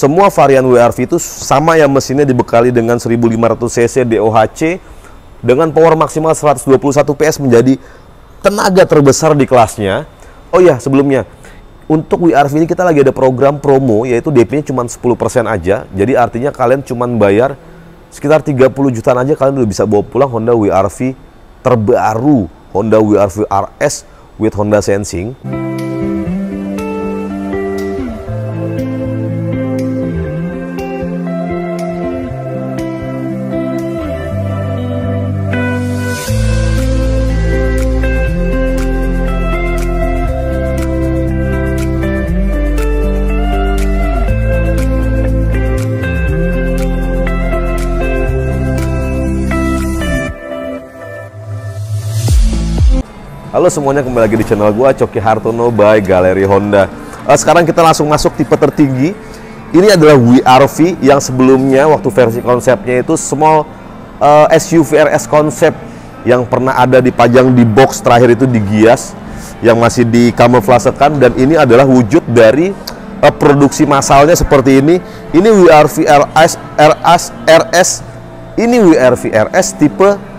semua varian WRV itu sama ya mesinnya dibekali dengan 1500 cc DOHC dengan power maksimal 121 PS menjadi tenaga terbesar di kelasnya. Oh ya, sebelumnya untuk WRV ini kita lagi ada program promo yaitu DP-nya cuma 10% aja. Jadi artinya kalian cuma bayar sekitar 30 jutaan aja kalian udah bisa bawa pulang Honda WRV terbaru, Honda WRV RS with Honda Sensing. Halo semuanya kembali lagi di channel gue Coki Hartono by Galeri Honda. Eh, sekarang kita langsung masuk tipe tertinggi. Ini adalah WRV yang sebelumnya waktu versi konsepnya itu small uh, eh, SUV RS konsep yang pernah ada dipajang di box terakhir itu di Gias yang masih di kan dan ini adalah wujud dari eh, produksi massalnya seperti ini. Ini WRV RS RS RS ini WRV RS tipe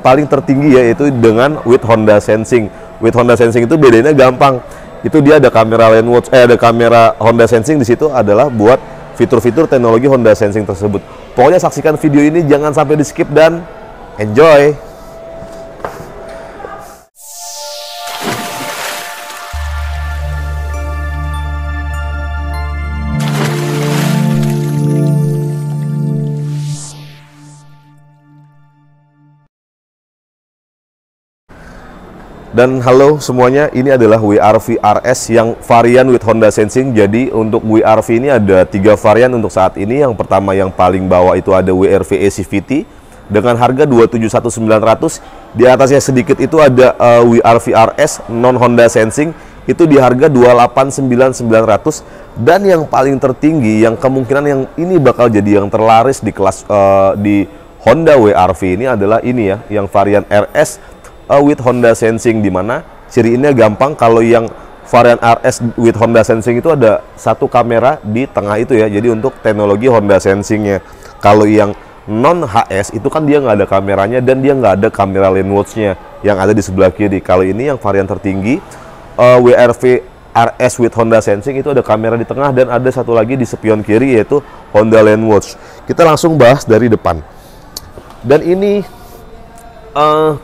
paling tertinggi ya itu dengan with Honda Sensing. With Honda Sensing itu bedanya gampang. Itu dia ada kamera lane watch, eh ada kamera Honda Sensing di situ adalah buat fitur-fitur teknologi Honda Sensing tersebut. Pokoknya saksikan video ini jangan sampai di skip dan enjoy. Dan halo semuanya, ini adalah WRV RS yang varian with Honda Sensing. Jadi untuk WRV ini ada tiga varian untuk saat ini. Yang pertama yang paling bawah itu ada WRV ACVT dengan harga 271.900. Di atasnya sedikit itu ada uh, eh, WRV RS non Honda Sensing itu di harga 289.900 dan yang paling tertinggi yang kemungkinan yang ini bakal jadi yang terlaris di kelas uh, di Honda WRV ini adalah ini ya yang varian RS uh, with Honda Sensing di mana ciri ini gampang kalau yang varian RS with Honda Sensing itu ada satu kamera di tengah itu ya. Jadi untuk teknologi Honda Sensingnya. Kalau yang non HS itu kan dia nggak ada kameranya dan dia nggak ada kamera lane Watchnya yang ada di sebelah kiri. Kalau ini yang varian tertinggi uh, WRV RS with Honda Sensing itu ada kamera di tengah dan ada satu lagi di sepion kiri yaitu Honda Lane Watch. Kita langsung bahas dari depan. Dan ini uh,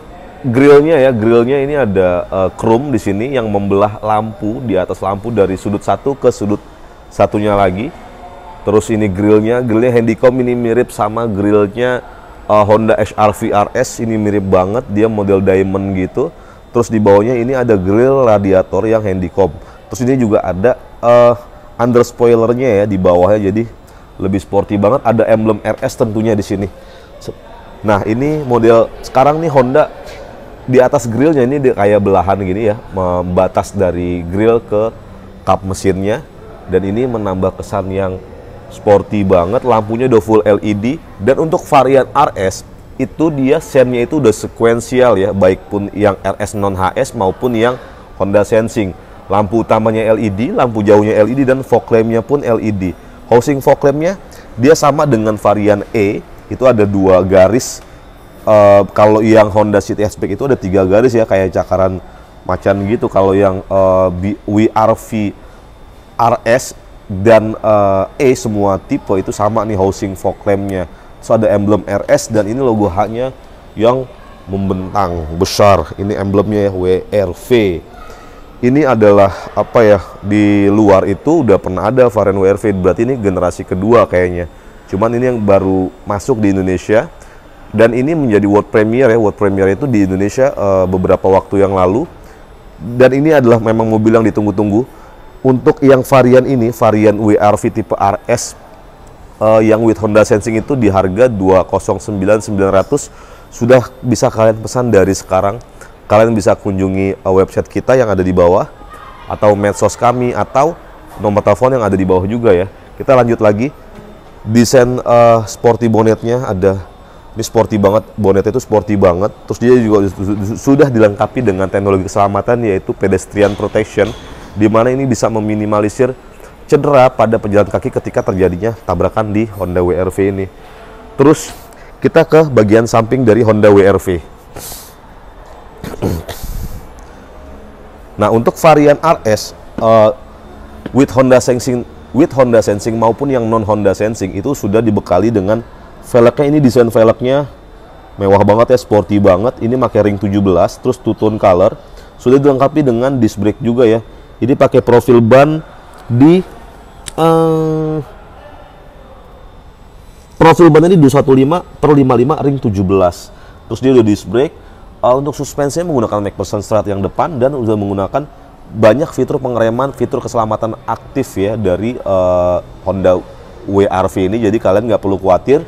grillnya ya, grillnya ini ada uh, chrome di sini yang membelah lampu di atas lampu dari sudut satu ke sudut satunya lagi. Terus ini grillnya, grillnya handycom ini mirip sama grillnya uh, Honda HR-V RS ini mirip banget, dia model diamond gitu. Terus di bawahnya ini ada grill radiator yang handycom Terus ini juga ada uh, under spoilernya ya di bawahnya jadi lebih sporty banget. Ada emblem RS tentunya di sini. Nah ini model sekarang nih Honda di atas grillnya ini kayak belahan gini ya, membatas dari grill ke cup mesinnya dan ini menambah kesan yang sporty banget, lampunya udah full LED dan untuk varian RS itu dia sennya itu udah sequential ya, baik pun yang RS non HS maupun yang Honda Sensing. Lampu utamanya LED, lampu jauhnya LED dan fog lampnya pun LED. Housing fog lampnya dia sama dengan varian E, itu ada dua garis Eh, kalau yang Honda City Aspect itu ada tiga garis ya kayak cakaran macan gitu. Kalau yang uh, eh, WRV RS dan uh, E semua tipe itu sama nih housing fog lampnya. So ada emblem RS dan ini logo H-nya yang membentang besar. Ini emblemnya ya WRV. Ini adalah apa ya di luar itu udah pernah ada varian WRV berarti ini generasi kedua kayaknya. Cuman ini yang baru masuk di Indonesia dan ini menjadi world premiere ya world premiere itu di Indonesia uh, beberapa waktu yang lalu dan ini adalah memang mobil yang ditunggu-tunggu untuk yang varian ini varian WRV tipe RS uh, eh, yang with Honda Sensing itu di harga 209.900 sudah bisa kalian pesan dari sekarang kalian bisa kunjungi eh, website kita yang ada di bawah atau medsos kami atau nomor telepon yang ada di bawah juga ya kita lanjut lagi desain uh, sporty bonnetnya ada ini sporty banget bonetnya itu sporty banget terus dia juga sudah dilengkapi dengan teknologi keselamatan yaitu pedestrian protection di mana ini bisa meminimalisir cedera pada pejalan kaki ketika terjadinya tabrakan di Honda WRV ini terus kita ke bagian samping dari Honda WRV nah untuk varian RS uh, eh, with Honda Sensing with Honda Sensing maupun yang non Honda Sensing itu sudah dibekali dengan velgnya ini desain velgnya mewah banget ya, sporty banget. Ini pakai ring 17, terus two tone color. Sudah dilengkapi dengan disc brake juga ya. Ini pakai profil ban di uh, profil ban ini 215 per 55 ring 17. Terus dia udah disc brake. Uh, untuk suspensinya menggunakan MacPherson strut yang depan dan sudah menggunakan banyak fitur pengereman, fitur keselamatan aktif ya dari uh, Honda WRV ini. Jadi kalian nggak perlu khawatir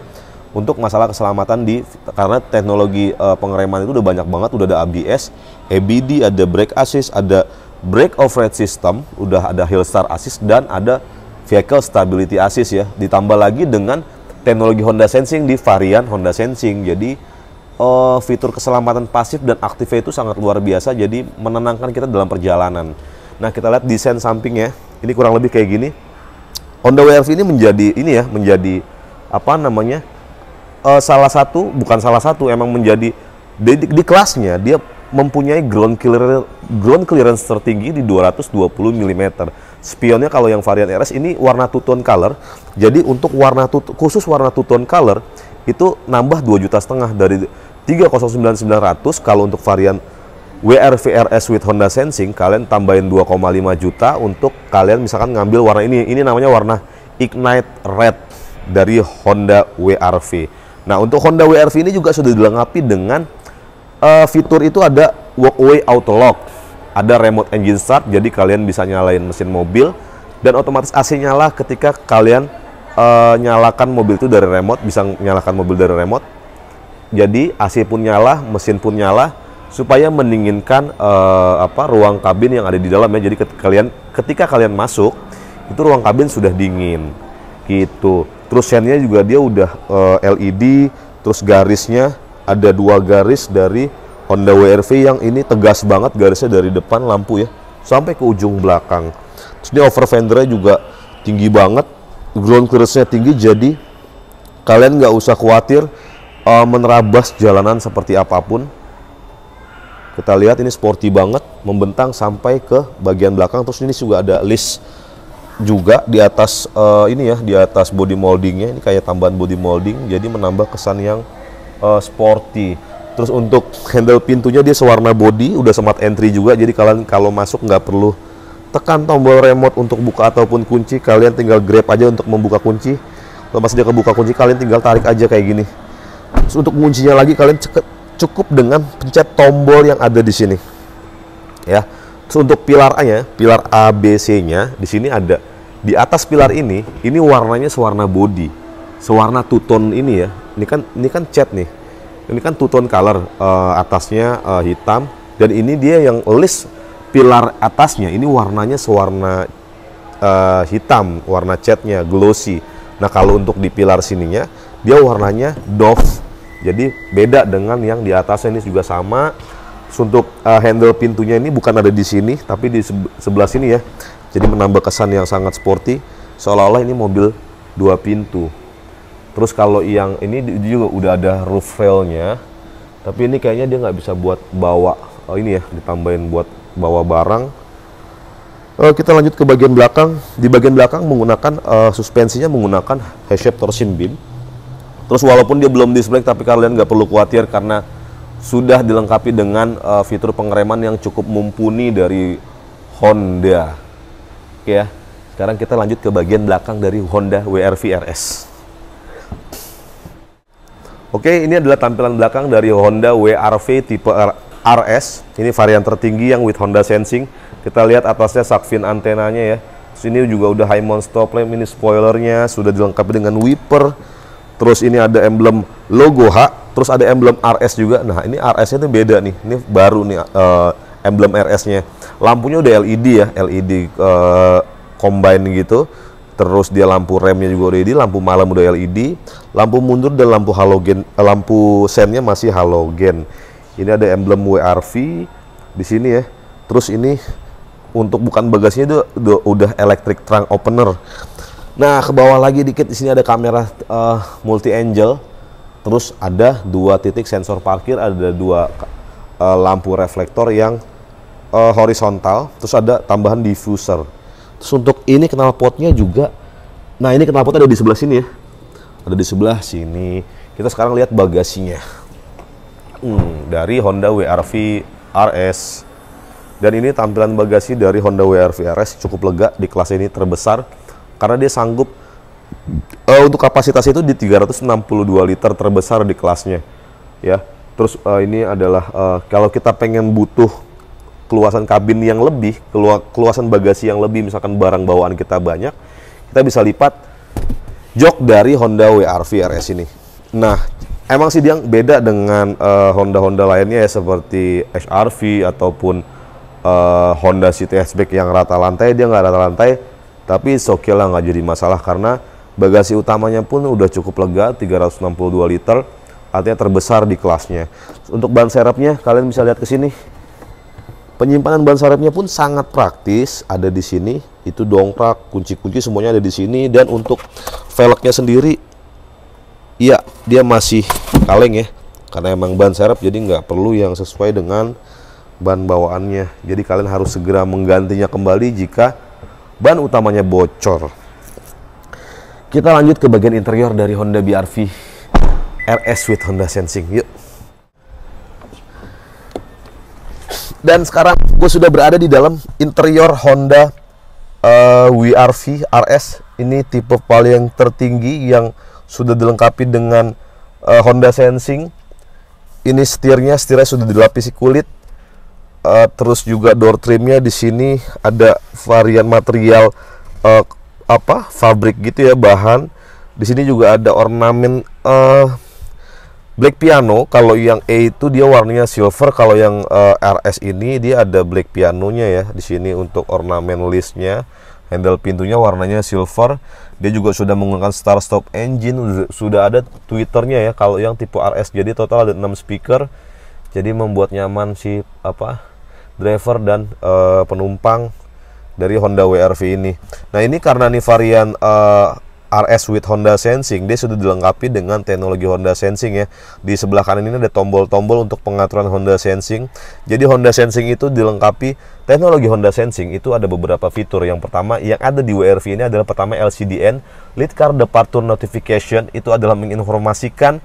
untuk masalah keselamatan di karena teknologi uh, pengereman itu udah banyak banget udah ada ABS, ebd, ada brake assist, ada brake overhead system, udah ada hill start assist dan ada vehicle stability assist ya. Ditambah lagi dengan teknologi Honda Sensing di varian Honda Sensing. Jadi uh, fitur keselamatan pasif dan aktif itu sangat luar biasa jadi menenangkan kita dalam perjalanan. Nah, kita lihat desain sampingnya. Ini kurang lebih kayak gini. Honda WRV ini menjadi ini ya, menjadi apa namanya? uh, salah satu bukan salah satu emang menjadi di, di, kelasnya dia mempunyai ground clearance ground clearance tertinggi di 220 mm. Spionnya kalau yang varian RS ini warna two tone color. Jadi untuk warna two, khusus warna two tone color itu nambah 2 juta setengah dari 309.900 kalau untuk varian WRVRS with Honda Sensing kalian tambahin 2,5 juta untuk kalian misalkan ngambil warna ini. Ini namanya warna Ignite Red dari Honda WRV. Nah, untuk Honda WRV ini juga sudah dilengkapi dengan uh, fitur itu ada walk away auto lock, ada remote engine start, jadi kalian bisa nyalain mesin mobil dan otomatis AC nyala ketika kalian uh, nyalakan mobil itu dari remote, bisa nyalakan mobil dari remote. Jadi AC pun nyala, mesin pun nyala supaya mendinginkan uh, apa ruang kabin yang ada di dalamnya. Jadi ketika kalian ketika kalian masuk itu ruang kabin sudah dingin gitu terus sennya juga dia udah uh, eh, LED terus garisnya ada dua garis dari Honda WRV yang ini tegas banget garisnya dari depan lampu ya sampai ke ujung belakang terus ini over fendernya juga tinggi banget ground clearance-nya tinggi jadi kalian nggak usah khawatir uh, menerabas jalanan seperti apapun kita lihat ini sporty banget membentang sampai ke bagian belakang terus ini juga ada list juga di atas uh, ini ya di atas body moldingnya ini kayak tambahan body molding jadi menambah kesan yang uh, sporty terus untuk handle pintunya dia sewarna body udah smart entry juga jadi kalian kalau masuk nggak perlu tekan tombol remote untuk buka ataupun kunci kalian tinggal grab aja untuk membuka kunci kalau masih dia kebuka kunci kalian tinggal tarik aja kayak gini terus untuk kuncinya lagi kalian cukup dengan pencet tombol yang ada di sini ya So, untuk pilar A nya, pilar A, B, C nya, di sini ada di atas pilar ini, ini warnanya sewarna body, sewarna two tone ini ya. Ini kan ini kan cat nih. Ini kan two tone color uh, atasnya uh, hitam dan ini dia yang list pilar atasnya. Ini warnanya sewarna uh, hitam, warna catnya glossy. Nah kalau untuk di pilar sininya, dia warnanya doff. Jadi beda dengan yang di atasnya ini juga sama, untuk uh, handle pintunya ini bukan ada di sini, tapi di sebelah sini ya. Jadi menambah kesan yang sangat sporty, seolah-olah ini mobil dua pintu. Terus kalau yang ini juga udah ada roof railnya, tapi ini kayaknya dia nggak bisa buat bawa oh ini ya ditambahin buat bawa barang. Uh, kita lanjut ke bagian belakang. Di bagian belakang menggunakan uh, suspensinya menggunakan H-shape torsion beam. Terus walaupun dia belum display tapi kalian nggak perlu khawatir karena sudah dilengkapi dengan uh, fitur pengereman yang cukup mumpuni dari Honda. Oke ya. Sekarang kita lanjut ke bagian belakang dari Honda WRV RS. Oke, ini adalah tampilan belakang dari Honda WRV tipe R RS. Ini varian tertinggi yang with Honda Sensing. Kita lihat atasnya sakfin antenanya ya. Sini juga udah high mount stop lamp, ini spoilernya, sudah dilengkapi dengan wiper terus ini ada emblem logo H, terus ada emblem RS juga. Nah, ini RS-nya itu beda nih. Ini baru nih uh, emblem RS-nya. Lampunya udah LED ya, LED uh, eh, combine gitu. Terus dia lampu remnya juga udah LED, lampu malam udah LED, lampu mundur dan lampu halogen, eh, lampu sennya masih halogen. Ini ada emblem WRV di sini ya. Terus ini untuk bukan bagasinya itu udah electric trunk opener. Nah, ke bawah lagi dikit di sini ada kamera uh, multi angel, Terus ada dua titik sensor parkir, ada dua uh, lampu reflektor yang uh, horizontal, terus ada tambahan diffuser. Terus untuk ini knalpotnya juga Nah, ini knalpotnya ada di sebelah sini ya. Ada di sebelah sini. Kita sekarang lihat bagasinya. Hmm, dari Honda WRV RS. Dan ini tampilan bagasi dari Honda WRV RS cukup lega di kelas ini terbesar karena dia sanggup uh, untuk kapasitas itu di 362 liter terbesar di kelasnya ya terus uh, ini adalah uh, kalau kita pengen butuh keluasan kabin yang lebih kelu keluasan bagasi yang lebih misalkan barang bawaan kita banyak kita bisa lipat jok dari Honda WRV RS ini nah emang sih dia beda dengan honda Honda Honda lainnya ya seperti HRV ataupun uh, Honda City Hatchback yang rata lantai dia nggak rata lantai tapi okay lah nggak jadi masalah karena bagasi utamanya pun udah cukup lega 362 liter artinya terbesar di kelasnya. Untuk ban serepnya kalian bisa lihat ke sini. Penyimpanan ban serepnya pun sangat praktis, ada di sini, itu dongkrak, kunci-kunci semuanya ada di sini dan untuk velgnya sendiri iya, dia masih kaleng ya. Karena emang ban serep jadi nggak perlu yang sesuai dengan ban bawaannya. Jadi kalian harus segera menggantinya kembali jika ban utamanya bocor. Kita lanjut ke bagian interior dari Honda BRV RS with Honda Sensing. Yuk. Dan sekarang gue sudah berada di dalam interior Honda uh, eh, WRV RS. Ini tipe paling tertinggi yang sudah dilengkapi dengan uh, Honda Sensing. Ini setirnya, setirnya sudah dilapisi kulit uh, terus juga door trimnya di sini ada varian material uh, apa fabric gitu ya bahan di sini juga ada ornamen uh, black piano kalau yang E itu dia warnanya silver kalau yang uh, RS ini dia ada black pianonya ya di sini untuk ornamen listnya handle pintunya warnanya silver dia juga sudah menggunakan start stop engine sudah ada twitternya ya kalau yang tipe RS jadi total ada 6 speaker jadi membuat nyaman si apa driver dan uh, penumpang dari Honda WRV ini. Nah ini karena ini varian uh, eh, RS with Honda Sensing, dia sudah dilengkapi dengan teknologi Honda Sensing ya. Di sebelah kanan ini ada tombol-tombol untuk pengaturan Honda Sensing. Jadi Honda Sensing itu dilengkapi teknologi Honda Sensing itu ada beberapa fitur. Yang pertama yang ada di WRV ini adalah pertama LCDN, Lead Car Departure Notification itu adalah menginformasikan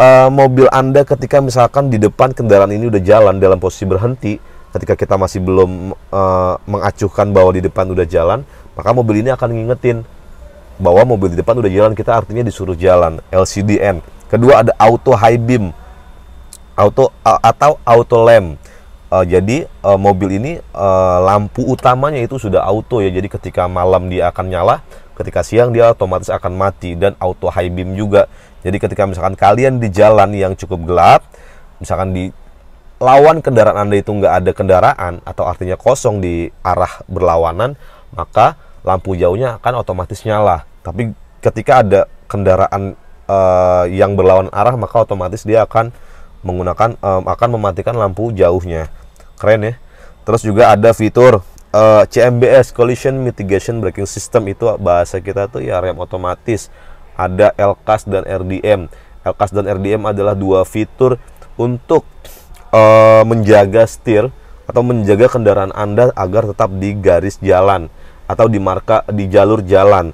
uh, mobil Anda ketika misalkan di depan kendaraan ini udah jalan dalam posisi berhenti ketika kita masih belum uh, mengacuhkan bahwa di depan udah jalan, maka mobil ini akan ngingetin bahwa mobil di depan udah jalan, kita artinya disuruh jalan, LCDN. Kedua ada auto high beam, auto uh, atau auto lamp. Uh, jadi uh, mobil ini uh, lampu utamanya itu sudah auto ya. Jadi ketika malam dia akan nyala, ketika siang dia otomatis akan mati dan auto high beam juga. Jadi ketika misalkan kalian di jalan yang cukup gelap, misalkan di lawan kendaraan Anda itu nggak ada kendaraan atau artinya kosong di arah berlawanan, maka lampu jauhnya akan otomatis nyala. Tapi ketika ada kendaraan uh, yang berlawanan arah, maka otomatis dia akan menggunakan um, akan mematikan lampu jauhnya. Keren ya. Terus juga ada fitur uh, eh, CMBS Collision Mitigation Braking System itu bahasa kita tuh ya rem otomatis. Ada LCAS dan RDM. LCAS dan RDM adalah dua fitur untuk uh, menjaga setir atau menjaga kendaraan Anda agar tetap di garis jalan atau di marka di jalur jalan.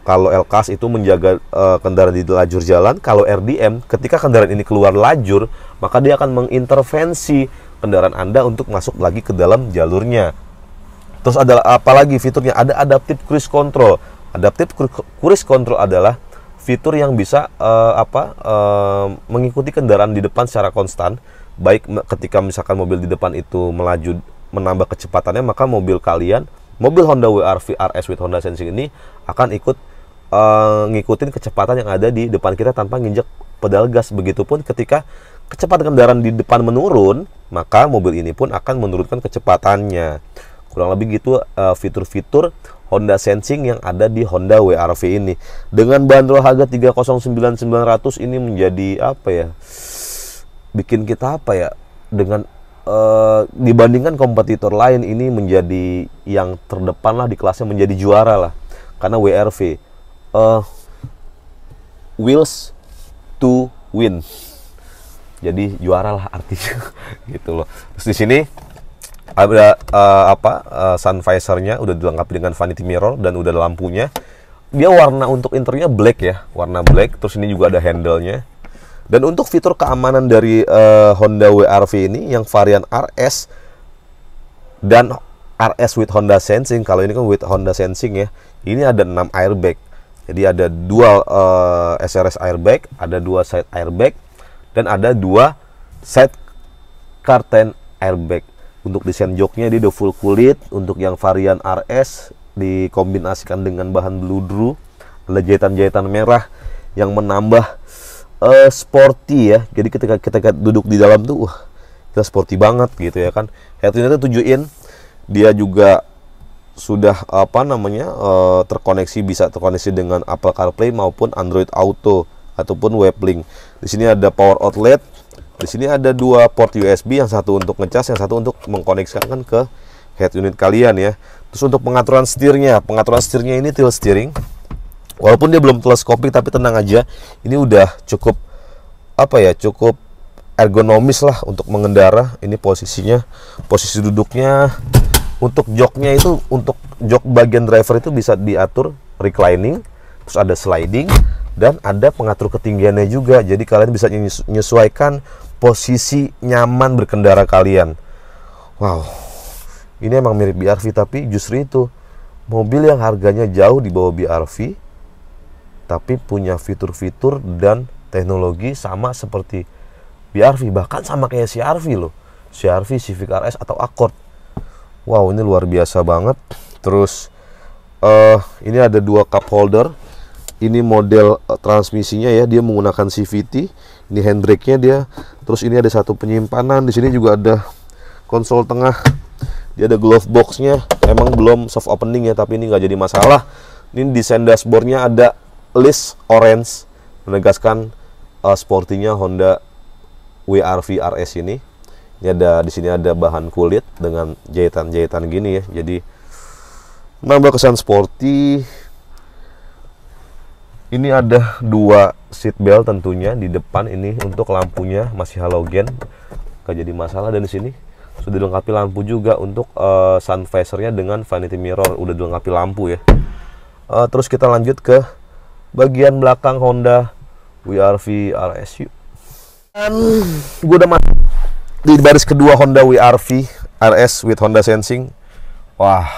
Kalau LKAS itu menjaga uh, kendaraan di lajur jalan, kalau RDM ketika kendaraan ini keluar lajur, maka dia akan mengintervensi kendaraan Anda untuk masuk lagi ke dalam jalurnya. Terus ada apa lagi fiturnya? Ada adaptive cruise control. Adaptive cruise control adalah fitur yang bisa uh, apa uh, mengikuti kendaraan di depan secara konstan baik ketika misalkan mobil di depan itu melaju menambah kecepatannya maka mobil kalian mobil Honda WRV RS with Honda Sensing ini akan ikut uh, ngikutin kecepatan yang ada di depan kita tanpa nginjek pedal gas begitu pun ketika kecepatan kendaraan di depan menurun, maka mobil ini pun akan menurunkan kecepatannya. Kurang lebih gitu eh, fitur-fitur uh, Honda Sensing yang ada di Honda WRV ini. Dengan bandrol harga 309.900 ini menjadi apa ya? bikin kita apa ya dengan uh, dibandingkan kompetitor lain ini menjadi yang terdepan lah di kelasnya menjadi juara lah karena WRV uh, eh, wheels to win jadi juara lah artinya gitu loh terus di sini ada uh, apa uh, sun visornya udah dilengkapi dengan vanity mirror dan udah ada lampunya dia warna untuk internya black ya warna black terus ini juga ada handle nya dan untuk fitur keamanan dari uh, Honda WRV ini yang varian RS dan RS with Honda Sensing, kalau ini kan with Honda Sensing ya. Ini ada 6 airbag. Jadi ada dual uh, eh, SRS airbag, ada dua side airbag dan ada dua side curtain airbag. Untuk desain joknya dia udah full kulit, untuk yang varian RS dikombinasikan dengan bahan blue ada jahitan-jahitan merah yang menambah uh, sporty ya jadi ketika kita duduk di dalam tuh wah kita sporty banget gitu ya kan Headnya tuh tujuh in dia juga sudah apa namanya uh, terkoneksi bisa terkoneksi dengan Apple CarPlay maupun Android Auto ataupun weblink di sini ada power outlet di sini ada dua port USB yang satu untuk ngecas yang satu untuk mengkoneksikan ke head unit kalian ya terus untuk pengaturan setirnya pengaturan setirnya ini tilt steering walaupun dia belum teleskopik tapi tenang aja ini udah cukup apa ya cukup ergonomis lah untuk mengendara ini posisinya posisi duduknya untuk joknya itu untuk jok bagian driver itu bisa diatur reclining terus ada sliding dan ada pengatur ketinggiannya juga jadi kalian bisa menyesuaikan posisi nyaman berkendara kalian wow ini emang mirip BRV tapi justru itu mobil yang harganya jauh di bawah BRV tapi punya fitur-fitur dan teknologi sama seperti BRV bahkan sama kayak CRV loh CRV Civic RS atau Accord wow ini luar biasa banget terus uh, ini ada dua cup holder ini model uh, transmisinya ya dia menggunakan CVT ini handbrake-nya dia terus ini ada satu penyimpanan di sini juga ada konsol tengah dia ada glove box-nya emang belum soft opening ya tapi ini nggak jadi masalah ini desain dashboardnya ada List Orange menegaskan uh, sportinya Honda WRV RS ini. Ini ada di sini ada bahan kulit dengan jahitan-jahitan gini ya. Jadi nambah kesan sporty. Ini ada dua seat belt tentunya di depan ini untuk lampunya masih halogen. Gak jadi masalah dan di sini sudah dilengkapi lampu juga untuk uh, sun visor-nya dengan vanity mirror udah dilengkapi lampu ya. Uh, terus kita lanjut ke bagian belakang Honda WRV RSU dan gue udah mati di baris kedua Honda WRV RS with Honda Sensing wah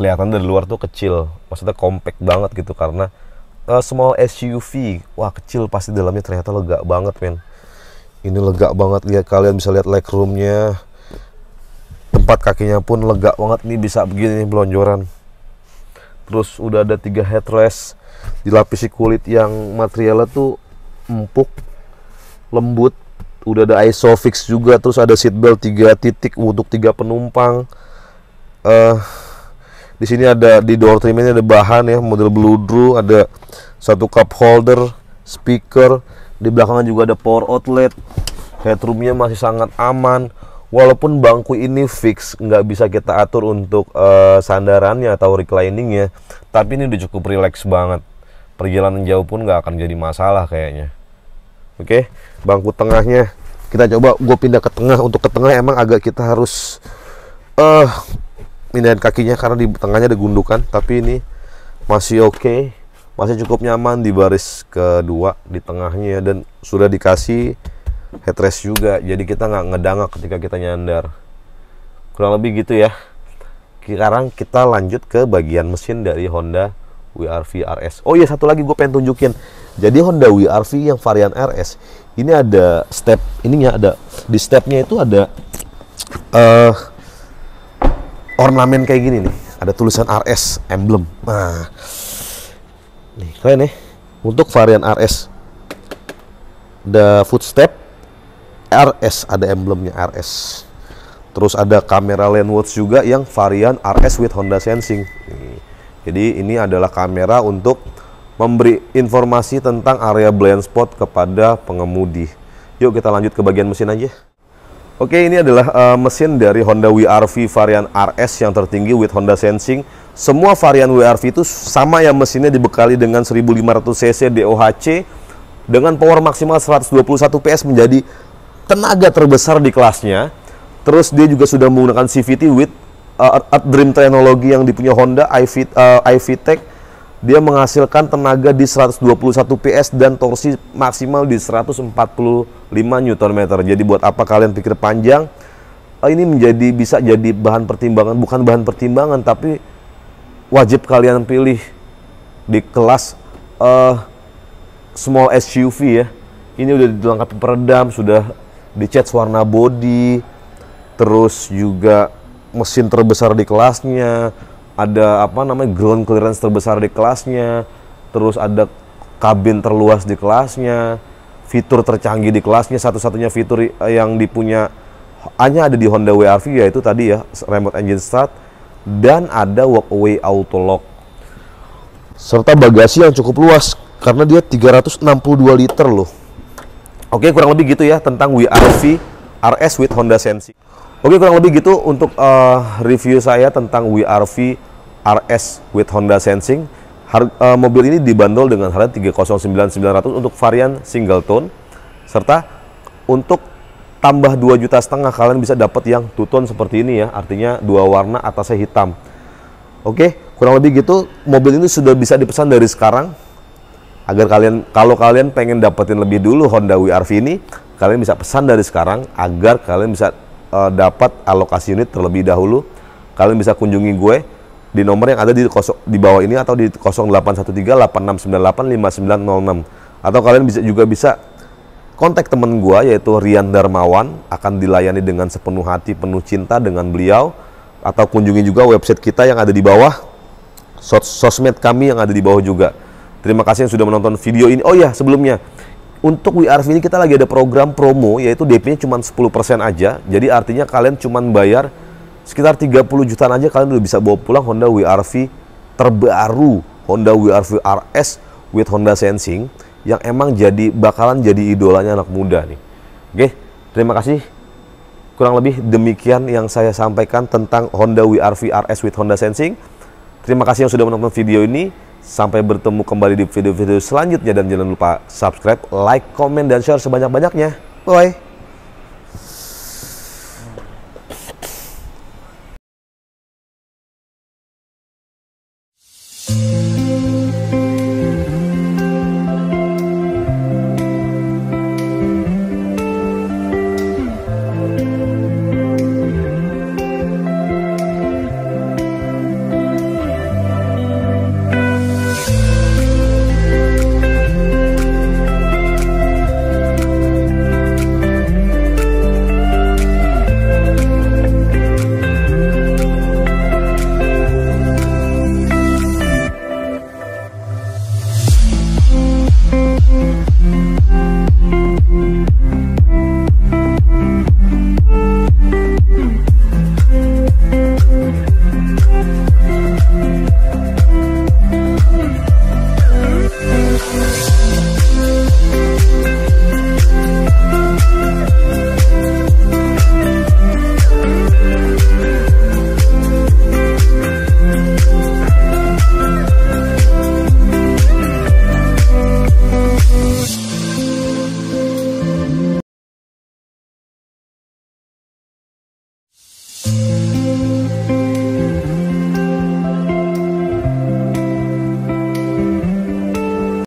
kelihatan dari luar tuh kecil maksudnya compact banget gitu karena uh, small SUV wah kecil pasti dalamnya ternyata lega banget men ini lega banget lihat ya. kalian bisa lihat legroomnya tempat kakinya pun lega banget nih bisa begini nih, belonjoran terus udah ada tiga headrest dilapisi kulit yang materialnya tuh empuk lembut udah ada isofix juga terus ada seatbelt 3 titik untuk tiga penumpang uh, di sini ada di door trimnya ada bahan ya model drew, ada satu cup holder speaker di belakangnya juga ada power outlet headroomnya masih sangat aman walaupun bangku ini fix nggak bisa kita atur untuk uh, sandarannya atau recliningnya tapi ini udah cukup relax banget perjalanan jauh pun nggak akan jadi masalah kayaknya oke bangku tengahnya kita coba gue pindah ke tengah untuk ke tengah emang agak kita harus eh uh, pindahin kakinya karena di tengahnya ada gundukan tapi ini masih oke okay. masih cukup nyaman di baris kedua di tengahnya ya. dan sudah dikasih headrest juga jadi kita nggak ngedangak ketika kita nyandar kurang lebih gitu ya sekarang kita lanjut ke bagian mesin dari Honda WRV RS. Oh iya satu lagi gue pengen tunjukin. Jadi Honda WRV yang varian RS ini ada step ininya ada di stepnya itu ada uh, ornamen kayak gini nih. Ada tulisan RS emblem. Nah, nih keren nih ya. untuk varian RS. The footstep RS ada emblemnya RS. Terus ada kamera lane watch juga yang varian RS with Honda Sensing. Jadi ini adalah kamera untuk memberi informasi tentang area blind spot kepada pengemudi. Yuk kita lanjut ke bagian mesin aja. Oke, ini adalah uh, mesin dari Honda WRV varian RS yang tertinggi with Honda Sensing. Semua varian WRV itu sama ya mesinnya dibekali dengan 1500 cc DOHC dengan power maksimal 121 PS menjadi tenaga terbesar di kelasnya. Terus dia juga sudah menggunakan CVT with uh, Dream Technology yang dipunya Honda iV uh, eh, dia menghasilkan tenaga di 121 PS dan torsi maksimal di 145 Nm. Jadi buat apa kalian pikir panjang? Uh, ini menjadi bisa jadi bahan pertimbangan, bukan bahan pertimbangan tapi wajib kalian pilih di kelas uh, small SUV ya. Ini udah dilengkapi peredam, sudah dicat warna body, terus juga mesin terbesar di kelasnya, ada apa namanya ground clearance terbesar di kelasnya, terus ada kabin terluas di kelasnya, fitur tercanggih di kelasnya, satu-satunya fitur yang dipunya hanya ada di Honda WRV yaitu tadi ya remote engine start dan ada walk away auto lock serta bagasi yang cukup luas karena dia 362 liter loh. Oke, kurang lebih gitu ya tentang WRV RS with Honda Sensi. Oke kurang lebih gitu untuk uh, review saya tentang WRV RS with Honda Sensing. Har uh, mobil ini dibandol dengan harga 309.900 untuk varian single tone serta untuk tambah 2 juta setengah kalian bisa dapat yang two tone seperti ini ya, artinya dua warna atasnya hitam. Oke, kurang lebih gitu mobil ini sudah bisa dipesan dari sekarang agar kalian kalau kalian pengen dapetin lebih dulu Honda WRV ini, kalian bisa pesan dari sekarang agar kalian bisa uh, dapat alokasi unit terlebih dahulu, kalian bisa kunjungi gue di nomor yang ada di, kosong, di bawah ini atau di 0813 atau kalian bisa juga bisa kontak teman gue yaitu Rian Darmawan akan dilayani dengan sepenuh hati penuh cinta dengan beliau atau kunjungi juga website kita yang ada di bawah sos sosmed kami yang ada di bawah juga terima kasih yang sudah menonton video ini oh ya sebelumnya untuk WRV ini kita lagi ada program promo yaitu DP-nya cuma 10% aja. Jadi artinya kalian cuma bayar sekitar 30 jutaan aja kalian udah bisa bawa pulang Honda WRV terbaru, Honda WRV RS with Honda Sensing yang emang jadi bakalan jadi idolanya anak muda nih. Oke, terima kasih. Kurang lebih demikian yang saya sampaikan tentang Honda WRV RS with Honda Sensing. Terima kasih yang sudah menonton video ini. Sampai bertemu kembali di video-video selanjutnya dan jangan lupa subscribe, like, komen, dan share sebanyak-banyaknya. Bye!